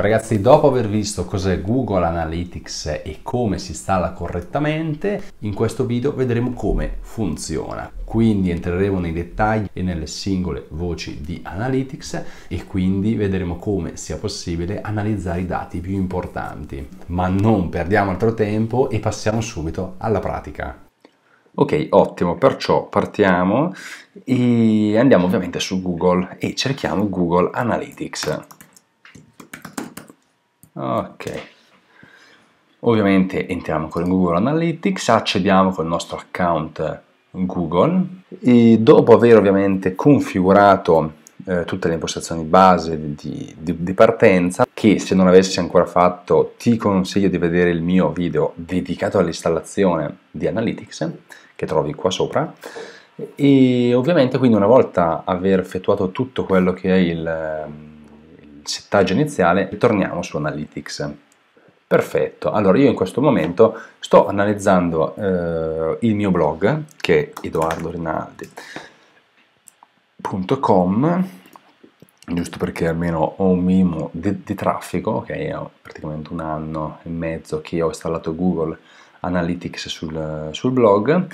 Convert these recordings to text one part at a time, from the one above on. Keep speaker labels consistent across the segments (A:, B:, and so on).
A: Ciao ragazzi, dopo aver visto cos'è Google Analytics e come si installa correttamente, in questo video vedremo come funziona. Quindi entreremo nei dettagli e nelle singole voci di Analytics e quindi vedremo come sia possibile analizzare i dati più importanti. Ma non perdiamo altro tempo e passiamo subito alla pratica. Ok, ottimo, perciò partiamo e andiamo ovviamente su Google e cerchiamo Google Analytics ok ovviamente entriamo con Google Analytics accediamo col nostro account eh, Google e dopo aver ovviamente configurato eh, tutte le impostazioni base di, di, di, partenza che se non avessi ancora fatto ti consiglio di vedere il mio video dedicato all'installazione di Analytics che trovi qua sopra e ovviamente quindi una volta aver effettuato tutto quello che è il ehm, settaggio iniziale e torniamo su Analytics. Perfetto, allora io in questo momento sto analizzando eh, il mio blog che è edoardorinaldi.com giusto perché almeno ho un minimo di, di traffico, ok, ho praticamente un anno e mezzo che ho installato Google Analytics sul, sul blog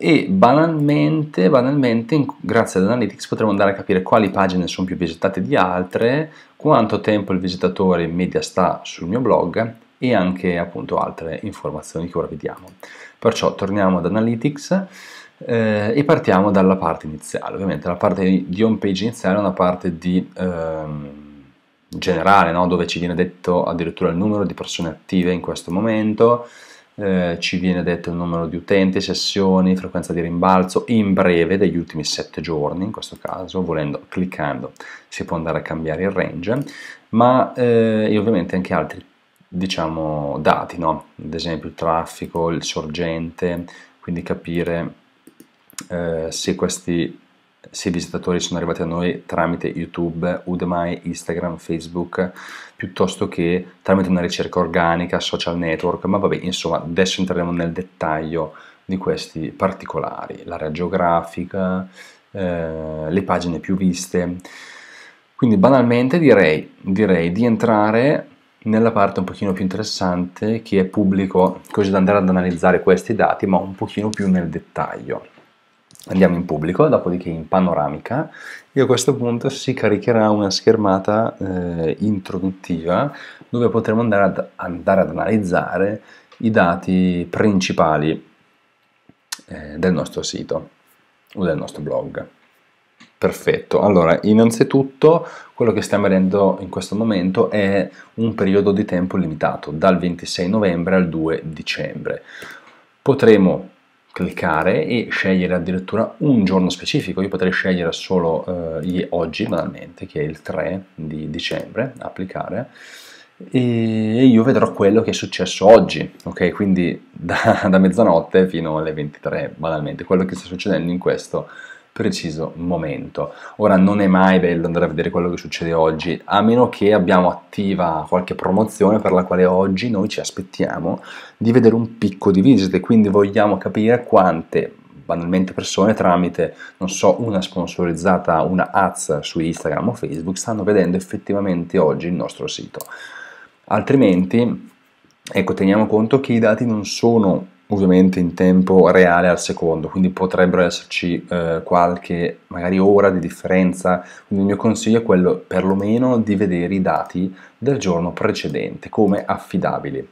A: e banalmente, banalmente, grazie ad Analytics potremo andare a capire quali pagine sono più visitate di altre, quanto tempo il visitatore in media sta sul mio blog e anche appunto altre informazioni che ora vediamo. Perciò torniamo ad Analytics eh, e partiamo dalla parte iniziale. Ovviamente la parte di home page iniziale è una parte di... Ehm, generale, no? dove ci viene detto addirittura il numero di persone attive in questo momento, eh, ci viene detto il numero di utenti, sessioni, frequenza di rimbalzo in breve degli ultimi 7 giorni, in questo caso volendo cliccando si può andare a cambiare il range, ma eh, e ovviamente anche altri diciamo, dati, no? ad esempio il traffico, il sorgente, quindi capire eh, se questi se i visitatori sono arrivati a noi tramite YouTube, Udemy, Instagram, Facebook, piuttosto che tramite una ricerca organica, social network, ma vabbè, insomma, adesso entreremo nel dettaglio di questi particolari, l'area geografica, eh, le pagine più viste. Quindi banalmente direi, direi di entrare nella parte un pochino più interessante che è pubblico, così da andare ad analizzare questi dati, ma un pochino più nel dettaglio andiamo in pubblico, dopodiché in panoramica e a questo punto si caricherà una schermata eh, introduttiva dove potremo andare ad, andare ad analizzare i dati principali eh, del nostro sito o del nostro blog. Perfetto, allora innanzitutto quello che stiamo vedendo in questo momento è un periodo di tempo limitato dal 26 novembre al 2 dicembre. Potremo cliccare e scegliere addirittura un giorno specifico. Io potrei scegliere solo eh, oggi, banalmente, che è il 3 di dicembre, applicare, e io vedrò quello che è successo oggi, ok? Quindi da, da mezzanotte fino alle 23, banalmente, quello che sta succedendo in questo momento preciso momento. Ora non è mai bello andare a vedere quello che succede oggi, a meno che abbiamo attiva qualche promozione per la quale oggi noi ci aspettiamo di vedere un picco di visite, quindi vogliamo capire quante banalmente persone tramite, non so, una sponsorizzata, una ads su Instagram o Facebook stanno vedendo effettivamente oggi il nostro sito. Altrimenti, ecco, teniamo conto che i dati non sono ovviamente in tempo reale al secondo, quindi potrebbero esserci eh, qualche magari ora di differenza, quindi il mio consiglio è quello perlomeno di vedere i dati del giorno precedente come affidabili.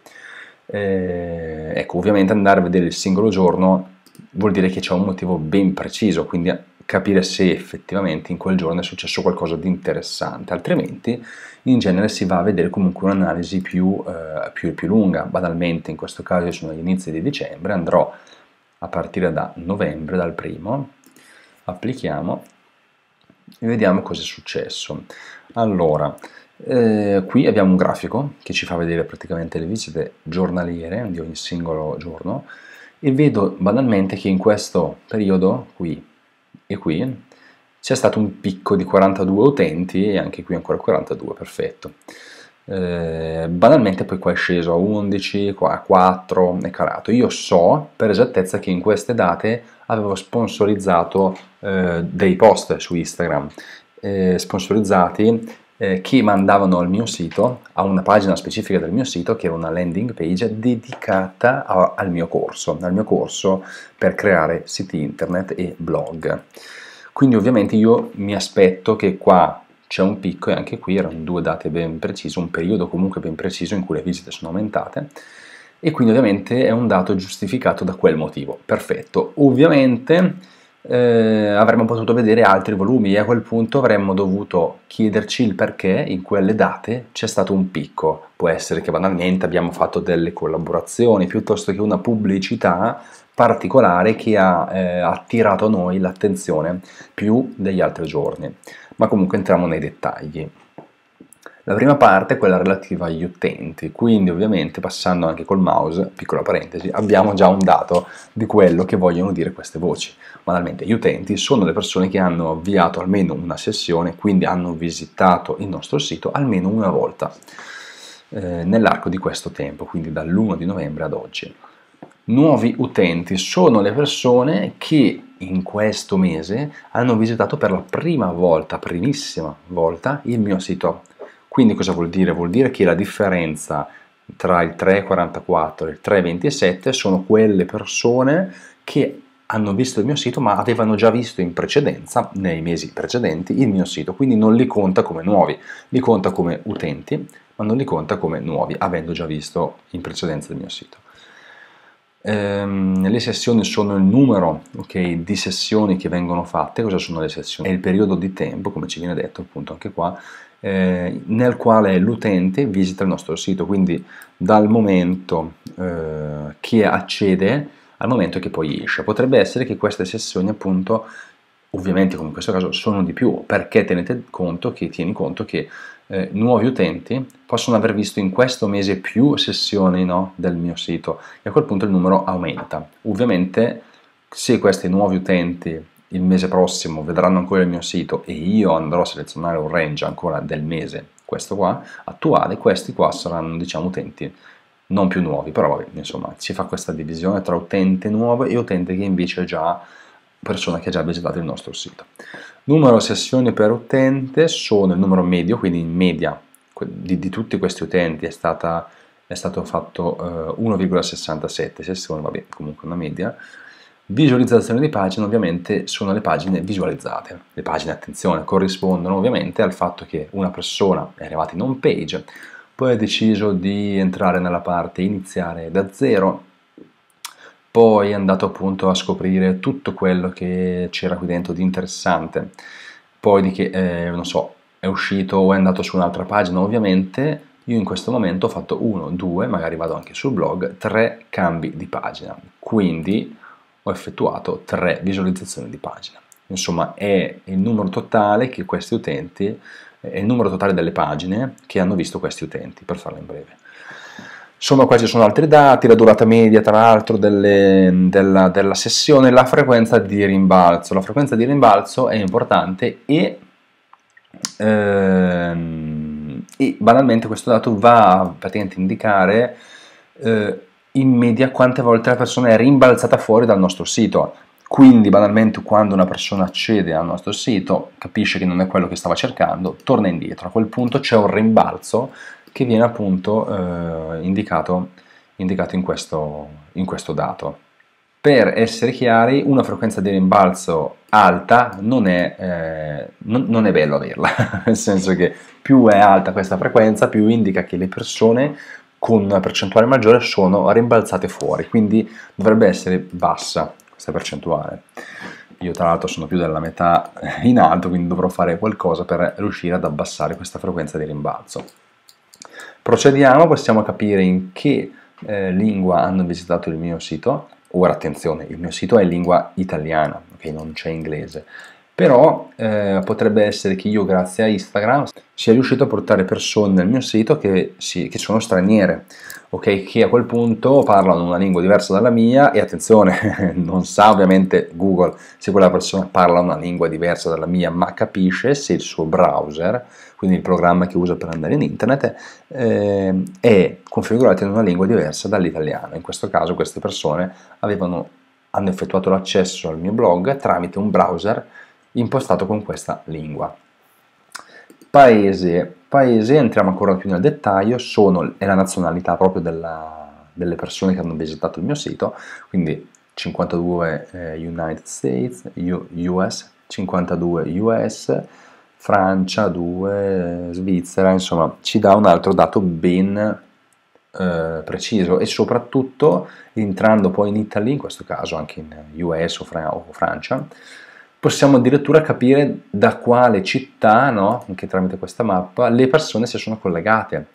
A: Eh, ecco, ovviamente andare a vedere il singolo giorno vuol dire che c'è un motivo ben preciso, quindi capire se effettivamente in quel giorno è successo qualcosa di interessante, altrimenti in genere si va a vedere comunque un'analisi più, eh, più, più lunga, banalmente in questo caso sono gli inizi di dicembre, andrò a partire da novembre, dal primo, applichiamo e vediamo cosa è successo. Allora, eh, qui abbiamo un grafico che ci fa vedere praticamente le visite giornaliere di ogni singolo giorno e vedo banalmente che in questo periodo qui e qui c'è stato un picco di 42 utenti e anche qui ancora 42, perfetto. Eh, banalmente poi qua è sceso a 11, qua a 4, è calato. Io so per esattezza che in queste date avevo sponsorizzato eh, dei post su Instagram, eh, sponsorizzati eh, che mandavano al mio sito, a una pagina specifica del mio sito, che era una landing page dedicata a, al mio corso, al mio corso per creare siti internet e blog. Quindi ovviamente io mi aspetto che qua c'è un picco e anche qui erano due date ben precise, un periodo comunque ben preciso in cui le visite sono aumentate e quindi ovviamente è un dato giustificato da quel motivo. Perfetto. Ovviamente eh, avremmo potuto vedere altri volumi e a quel punto avremmo dovuto chiederci il perché in quelle date c'è stato un picco. Può essere che banalmente abbiamo fatto delle collaborazioni piuttosto che una pubblicità particolare che ha eh, attirato a noi l'attenzione più degli altri giorni. Ma comunque entriamo nei dettagli. La prima parte è quella relativa agli utenti, quindi ovviamente passando anche col mouse, piccola parentesi, abbiamo già un dato di quello che vogliono dire queste voci. Banalmente, gli utenti sono le persone che hanno avviato almeno una sessione, quindi hanno visitato il nostro sito almeno una volta eh, nell'arco di questo tempo, quindi dall'1 di novembre ad oggi. Nuovi utenti sono le persone che in questo mese hanno visitato per la prima volta, primissima volta, il mio sito quindi cosa vuol dire? Vuol dire che la differenza tra il 3,44 e il 3,27 sono quelle persone che hanno visto il mio sito ma avevano già visto in precedenza, nei mesi precedenti, il mio sito, quindi non li conta come nuovi, li conta come utenti ma non li conta come nuovi, avendo già visto in precedenza il mio sito. Ehm, le sessioni sono il numero okay, di sessioni che vengono fatte, cosa sono le sessioni? È il periodo di tempo, come ci viene detto appunto anche qua, eh, nel quale l'utente visita il nostro sito, quindi dal momento eh, che accede al momento che poi esce. Potrebbe essere che queste sessioni appunto ovviamente come in questo caso sono di più perché tenete conto che, conto che eh, nuovi utenti possono aver visto in questo mese più sessioni no, del mio sito e a quel punto il numero aumenta ovviamente se questi nuovi utenti il mese prossimo vedranno ancora il mio sito e io andrò a selezionare un range ancora del mese, questo qua, attuale, questi qua saranno diciamo utenti non più nuovi, però vabbè, insomma si fa questa divisione tra utente nuovo e utente che invece è già persona che ha già visitato il nostro sito. Numero sessioni per utente sono il numero medio, quindi in media di, di tutti questi utenti è, stata, è stato fatto eh, 1,67 sessioni, vabbè comunque una media, Visualizzazione di pagine ovviamente sono le pagine visualizzate. Le pagine, attenzione, corrispondono ovviamente al fatto che una persona è arrivata in home page, poi ha deciso di entrare nella parte iniziare da zero, poi è andato appunto a scoprire tutto quello che c'era qui dentro di interessante, poi di che, eh, non so, è uscito o è andato su un'altra pagina ovviamente, io in questo momento ho fatto uno, due, magari vado anche sul blog, tre cambi di pagina. Quindi ho effettuato tre visualizzazioni di pagina. Insomma, è il numero totale che questi utenti, è il numero totale delle pagine che hanno visto questi utenti, per farla in breve. Insomma, qua ci sono altri dati, la durata media tra l'altro della, della sessione, la frequenza di rimbalzo. La frequenza di rimbalzo è importante e ehm, e banalmente questo dato va a indicare eh, in media quante volte la persona è rimbalzata fuori dal nostro sito. Quindi banalmente quando una persona accede al nostro sito, capisce che non è quello che stava cercando, torna indietro. A quel punto c'è un rimbalzo che viene appunto eh, indicato, indicato in, questo, in questo dato. Per essere chiari, una frequenza di rimbalzo alta non è, eh, non, non è bello averla, nel senso che più è alta questa frequenza, più indica che le persone con una percentuale maggiore sono rimbalzate fuori, quindi dovrebbe essere bassa questa percentuale. Io tra l'altro sono più della metà in alto, quindi dovrò fare qualcosa per riuscire ad abbassare questa frequenza di rimbalzo. Procediamo, possiamo capire in che eh, lingua hanno visitato il mio sito. Ora attenzione, il mio sito è in lingua italiana, ok? Non c'è inglese però eh, potrebbe essere che io grazie a Instagram sia riuscito a portare persone nel mio sito che, sì, che sono straniere, okay? che a quel punto parlano una lingua diversa dalla mia e attenzione, non sa ovviamente Google se quella persona parla una lingua diversa dalla mia, ma capisce se il suo browser, quindi il programma che usa per andare in internet, eh, è configurato in una lingua diversa dall'italiano. In questo caso queste persone avevano, hanno effettuato l'accesso al mio blog tramite un browser impostato con questa lingua. Paese, paese, entriamo ancora più nel dettaglio, sono, è la nazionalità proprio della, delle persone che hanno visitato il mio sito, quindi 52 eh, United States, U, US, 52 US, Francia 2, Svizzera, insomma ci dà un altro dato ben eh, preciso e soprattutto entrando poi in Italy, in questo caso anche in US o, Fra o Francia, possiamo addirittura capire da quale città, no? anche tramite questa mappa, le persone si sono collegate.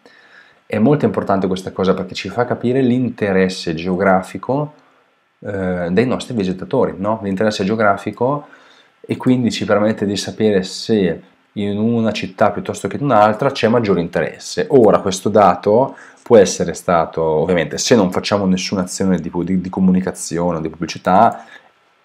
A: È molto importante questa cosa perché ci fa capire l'interesse geografico eh, dei nostri visitatori, no? l'interesse geografico e quindi ci permette di sapere se in una città piuttosto che in un'altra c'è maggiore interesse. Ora questo dato può essere stato, ovviamente se non facciamo nessuna azione di, di, di comunicazione o di pubblicità,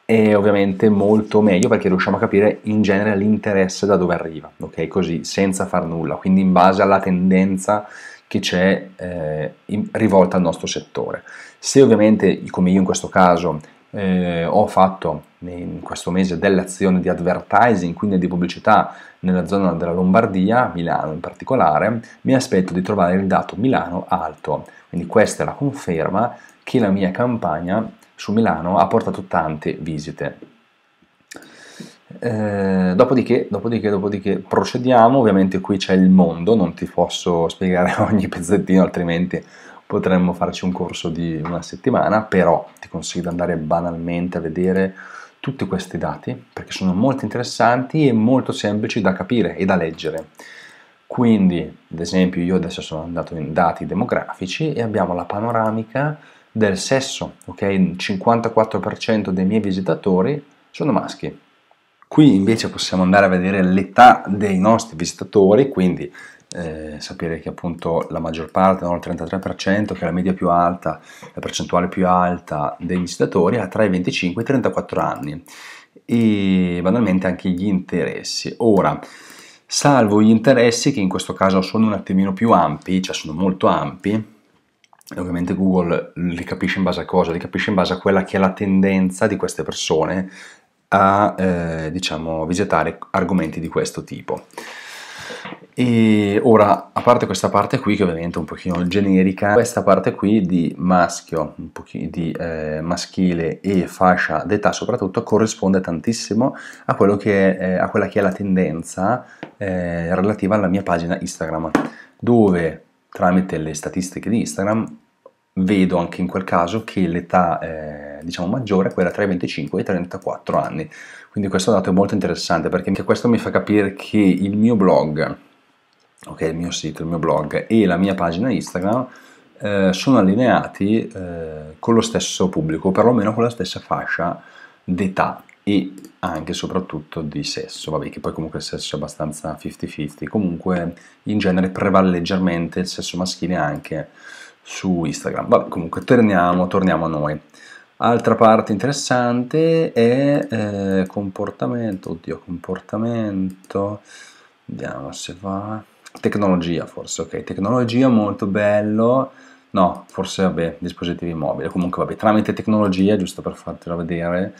A: è ovviamente molto meglio perché riusciamo a capire in genere l'interesse da dove arriva, ok? Così, senza far nulla, quindi in base alla tendenza che c'è eh, in, rivolta al nostro settore. Se ovviamente, come io in questo caso, eh, ho fatto in questo mese delle azioni di advertising, quindi di pubblicità nella zona della Lombardia, Milano in particolare, mi aspetto di trovare il dato Milano alto. Quindi questa è la conferma che la mia campagna su Milano ha portato tante visite. Eh, dopodiché, dopodiché, dopodiché procediamo, ovviamente qui c'è il mondo, non ti posso spiegare ogni pezzettino altrimenti potremmo farci un corso di una settimana, però ti consiglio di andare banalmente a vedere tutti questi dati perché sono molto interessanti e molto semplici da capire e da leggere. Quindi, ad esempio, io adesso sono andato in dati demografici e abbiamo la panoramica del sesso, ok? Il 54% dei miei visitatori sono maschi. Qui invece possiamo andare a vedere l'età dei nostri visitatori, quindi eh, sapere che appunto la maggior parte, no, il 33%, che è la media più alta, la percentuale più alta dei visitatori, ha tra i 25 e i 34 anni e banalmente anche gli interessi. Ora, salvo gli interessi che in questo caso sono un attimino più ampi, cioè sono molto ampi, ovviamente Google li capisce in base a cosa? Li capisce in base a quella che è la tendenza di queste persone a eh, diciamo, visitare argomenti di questo tipo. E ora, a parte questa parte qui, che ovviamente è un pochino generica, questa parte qui di maschio, un pochino di eh, maschile e fascia d'età soprattutto, corrisponde tantissimo a, che, eh, a quella che è la tendenza eh, relativa alla mia pagina Instagram, dove tramite le statistiche di Instagram vedo anche in quel caso che l'età eh, diciamo maggiore è quella tra i 25 e i 34 anni quindi questo dato è molto interessante perché anche questo mi fa capire che il mio blog ok il mio sito il mio blog e la mia pagina Instagram eh, sono allineati eh, con lo stesso pubblico perlomeno con la stessa fascia d'età e anche e soprattutto di sesso, vabbè che poi comunque il sesso è abbastanza 50-50, comunque in genere prevale leggermente il sesso maschile anche su Instagram. Vabbè comunque torniamo, torniamo a noi. Altra parte interessante è eh, comportamento, oddio comportamento, vediamo se va, tecnologia forse, ok, tecnologia molto bello, no forse vabbè dispositivi mobili, comunque vabbè tramite tecnologia giusto per fartela vedere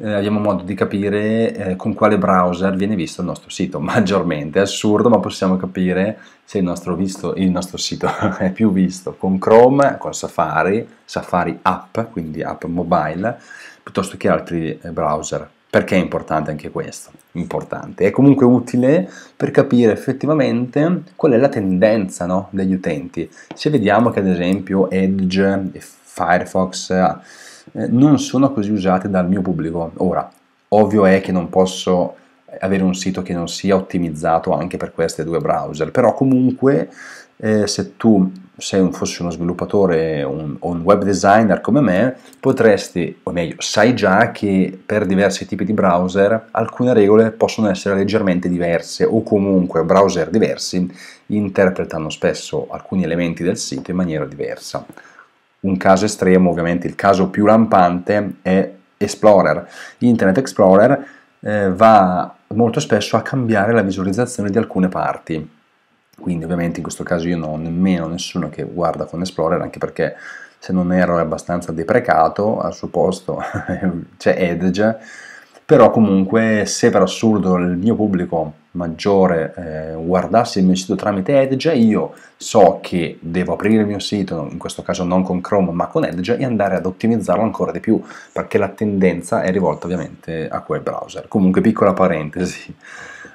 A: eh, abbiamo modo di capire eh, con quale browser viene visto il nostro sito maggiormente. È assurdo, ma possiamo capire se il nostro, visto, il nostro sito è più visto con Chrome, con Safari, Safari app, quindi app mobile, piuttosto che altri eh, browser. Perché è importante anche questo? Importante. È comunque utile per capire effettivamente qual è la tendenza no, degli utenti. Se vediamo che ad esempio Edge, Firefox, ah, eh, non sono così usate dal mio pubblico. Ora, ovvio è che non posso eh, avere un sito che non sia ottimizzato anche per queste due browser, però comunque eh, se tu sei un, fossi uno sviluppatore o un web designer come me, potresti, o meglio, sai già che per diversi tipi di browser alcune regole possono essere leggermente diverse o comunque browser diversi interpretano spesso alcuni elementi del sito in maniera diversa un caso estremo, ovviamente il caso più lampante è Explorer. Internet Explorer eh, va molto spesso a cambiare la visualizzazione di alcune parti. Quindi ovviamente in questo caso io non ho nemmeno nessuno che guarda con Explorer, anche perché se non erro è abbastanza deprecato, al suo posto c'è Edge, però comunque se per assurdo il mio pubblico maggiore eh, guardarsi il mio sito tramite Edge, io so che devo aprire il mio sito, in questo caso non con Chrome ma con Edge, e andare ad ottimizzarlo ancora di più, perché la tendenza è rivolta ovviamente a quel browser. Comunque, piccola parentesi.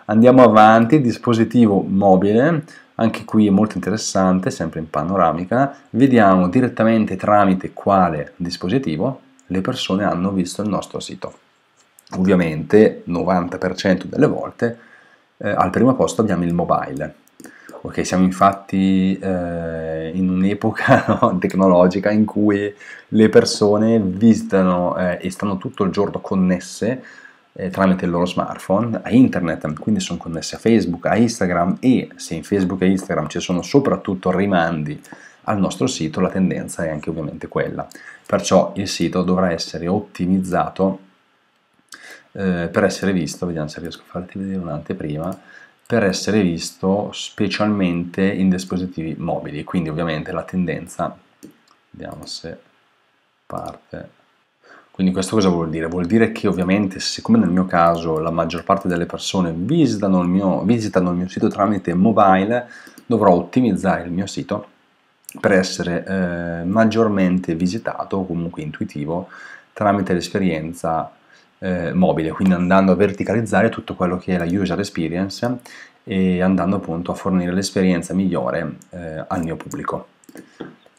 A: Andiamo avanti, dispositivo mobile, anche qui molto interessante, sempre in panoramica, vediamo direttamente tramite quale dispositivo le persone hanno visto il nostro sito. Ovviamente 90% delle volte eh, al primo posto abbiamo il mobile. Ok, siamo infatti eh, in un'epoca no, tecnologica in cui le persone visitano eh, e stanno tutto il giorno connesse eh, tramite il loro smartphone a internet, quindi sono connesse a Facebook, a Instagram e se in Facebook e Instagram ci sono soprattutto rimandi al nostro sito, la tendenza è anche ovviamente quella. Perciò il sito dovrà essere ottimizzato eh, per essere visto, vediamo se riesco a farti vedere un'anteprima, per essere visto specialmente in dispositivi mobili, quindi ovviamente la tendenza, vediamo se parte... Quindi questo cosa vuol dire? Vuol dire che ovviamente, siccome nel mio caso la maggior parte delle persone visitano il mio, visitano il mio sito tramite mobile, dovrò ottimizzare il mio sito per essere eh, maggiormente visitato o comunque intuitivo tramite l'esperienza eh, mobile, quindi andando a verticalizzare tutto quello che è la user experience e andando appunto a fornire l'esperienza migliore eh, al mio pubblico.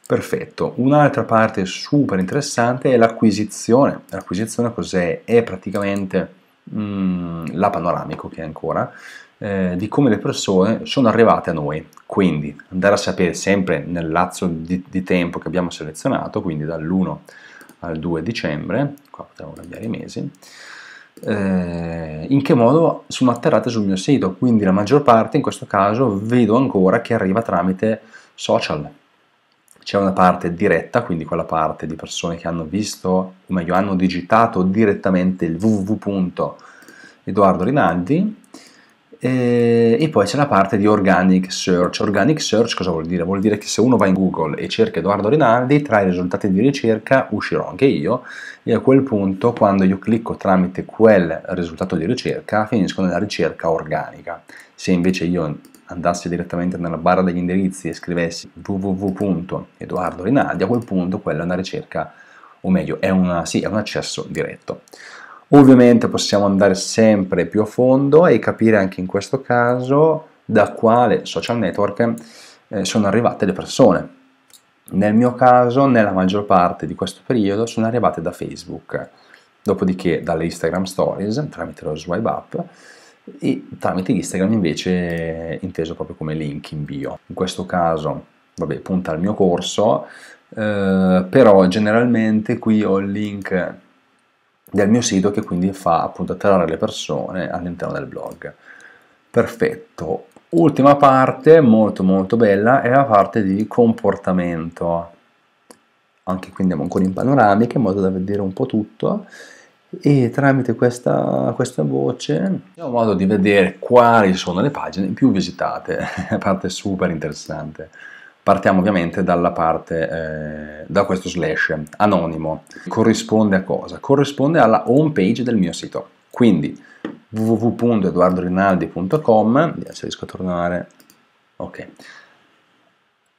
A: Perfetto, un'altra parte super interessante è l'acquisizione. L'acquisizione cos'è? È praticamente mh, mm, la panoramico che è ancora, eh, di come le persone sono arrivate a noi. Quindi andare a sapere sempre nel lazzo di, di tempo che abbiamo selezionato, quindi dall'1 al 2 dicembre, qua potremmo cambiare i mesi, eh, in che modo sono atterrate sul mio sito, quindi la maggior parte in questo caso vedo ancora che arriva tramite social. C'è una parte diretta, quindi quella parte di persone che hanno visto, o meglio hanno digitato direttamente il www.edoardorinaldi.com eh, e poi c'è la parte di organic search. Organic search cosa vuol dire? Vuol dire che se uno va in Google e cerca Edoardo Rinaldi, tra i risultati di ricerca uscirò anche io e a quel punto quando io clicco tramite quel risultato di ricerca finisco nella ricerca organica. Se invece io andassi direttamente nella barra degli indirizzi e scrivessi www.edoardo a quel punto quella è una ricerca o meglio, è, una, sì, è un accesso diretto. Ovviamente possiamo andare sempre più a fondo e capire anche in questo caso da quale social network eh, sono arrivate le persone. Nel mio caso, nella maggior parte di questo periodo, sono arrivate da Facebook, dopodiché dalle Instagram Stories tramite lo swipe up e tramite Instagram invece inteso proprio come link in bio. In questo caso, vabbè, punta al mio corso, eh, però generalmente qui ho il link del mio sito che quindi fa appunto attrarre le persone all'interno del blog. Perfetto. Ultima parte, molto molto bella, è la parte di comportamento. Anche qui andiamo ancora in panoramica in modo da vedere un po' tutto e tramite questa, questa voce abbiamo modo di vedere quali sono le pagine più visitate, La parte super interessante. Partiamo ovviamente dalla parte, eh, da questo slash anonimo. Corrisponde a cosa? Corrisponde alla home page del mio sito. Quindi www.eduardorinaldi.com, se riesco a tornare, ok.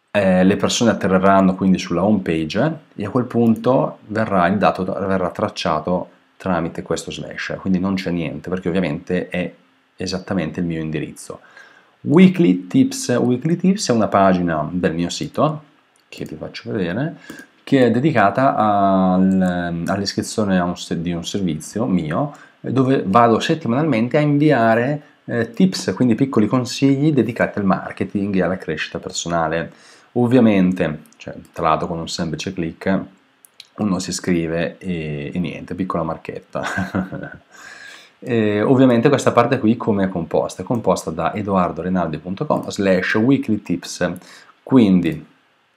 A: Eh, le persone atterreranno quindi sulla home page e a quel punto verrà il dato verrà tracciato tramite questo slash, quindi non c'è niente perché ovviamente è esattamente il mio indirizzo. Weekly Tips. Weekly Tips è una pagina del mio sito, che vi faccio vedere, che è dedicata al, all'iscrizione un, di un servizio mio, dove vado settimanalmente a inviare eh, tips, quindi piccoli consigli dedicati al marketing e alla crescita personale. Ovviamente, cioè, tra l'altro con un semplice clic, uno si iscrive e, e niente, piccola marchetta. Eh, ovviamente questa parte qui come è composta? È composta da edoardorinaldi.com slash weekly tips, quindi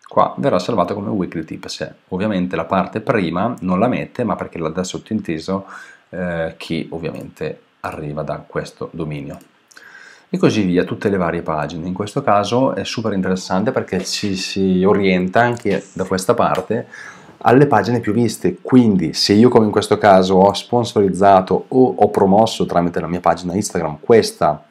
A: qua verrà salvata come weekly tips. Cioè, ovviamente la parte prima non la mette, ma perché l'ha da sottinteso eh, che ovviamente arriva da questo dominio. E così via, tutte le varie pagine. In questo caso è super interessante perché ci si orienta anche da questa parte alle pagine più viste. Quindi se io come in questo caso ho sponsorizzato o ho promosso tramite la mia pagina Instagram questa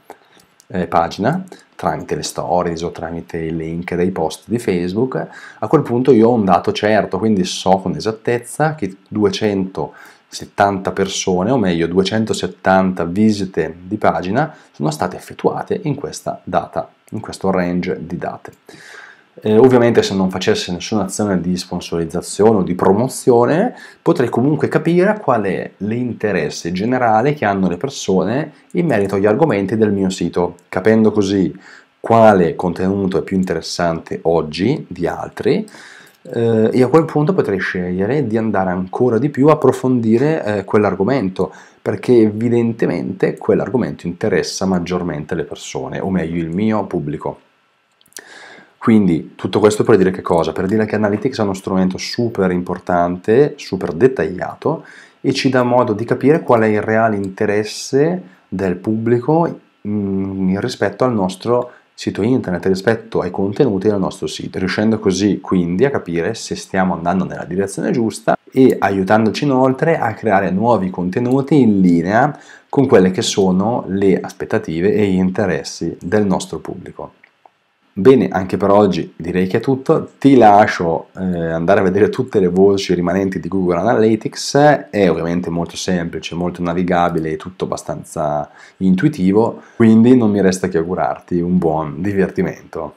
A: eh, pagina, tramite le stories o tramite i link dei post di Facebook, a quel punto io ho un dato certo, quindi so con esattezza che 270 persone, o meglio 270 visite di pagina, sono state effettuate in questa data, in questo range di date. Eh, ovviamente se non facesse nessuna azione di sponsorizzazione o di promozione, potrei comunque capire qual è l'interesse generale che hanno le persone in merito agli argomenti del mio sito, capendo così quale contenuto è più interessante oggi di altri. Eh, e a quel punto potrei scegliere di andare ancora di più a approfondire eh, quell'argomento, perché evidentemente quell'argomento interessa maggiormente le persone, o meglio il mio pubblico. Quindi tutto questo per dire che cosa? Per dire che Analytics è uno strumento super importante, super dettagliato e ci dà modo di capire qual è il reale interesse del pubblico mh, mm, rispetto al nostro sito internet, rispetto ai contenuti del nostro sito, riuscendo così quindi a capire se stiamo andando nella direzione giusta e aiutandoci inoltre a creare nuovi contenuti in linea con quelle che sono le aspettative e gli interessi del nostro pubblico. Bene, anche per oggi direi che è tutto, ti lascio eh, andare a vedere tutte le voci rimanenti di Google Analytics, è ovviamente molto semplice, molto navigabile e tutto abbastanza intuitivo, quindi non mi resta che augurarti un buon divertimento.